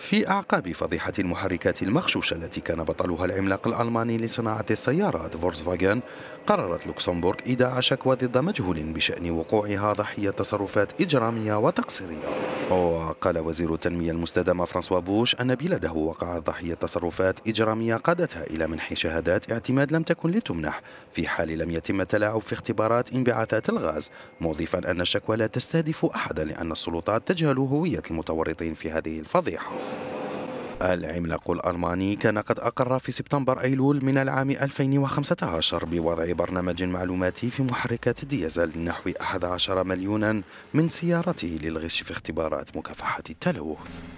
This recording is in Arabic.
في أعقاب فضيحة المحركات المخشوشة التي كان بطلها العملاق الألماني لصناعة السيارات فولكسفاجن قررت لوكسمبورغ إيداع شكوى ضد مجهول بشأن وقوعها ضحية تصرفات إجرامية وتقصيرية وقال وزير التنمية المستدامة فرانسوا بوش أن بلده وقعت ضحية تصرفات إجرامية قادتها إلى منح شهادات اعتماد لم تكن لتمنح في حال لم يتم التلاعب في اختبارات انبعاثات الغاز مضيفا أن الشكوى لا تستهدف أحدا لأن السلطات تجهل هوية المتورطين في هذه الفضيحة العملاق الألماني كان قد أقر في سبتمبر أيلول من العام 2015 بوضع برنامج معلوماتي في محركات الديزل لنحو 11 مليونا من سيارته للغش في اختبارات مكافحة التلوث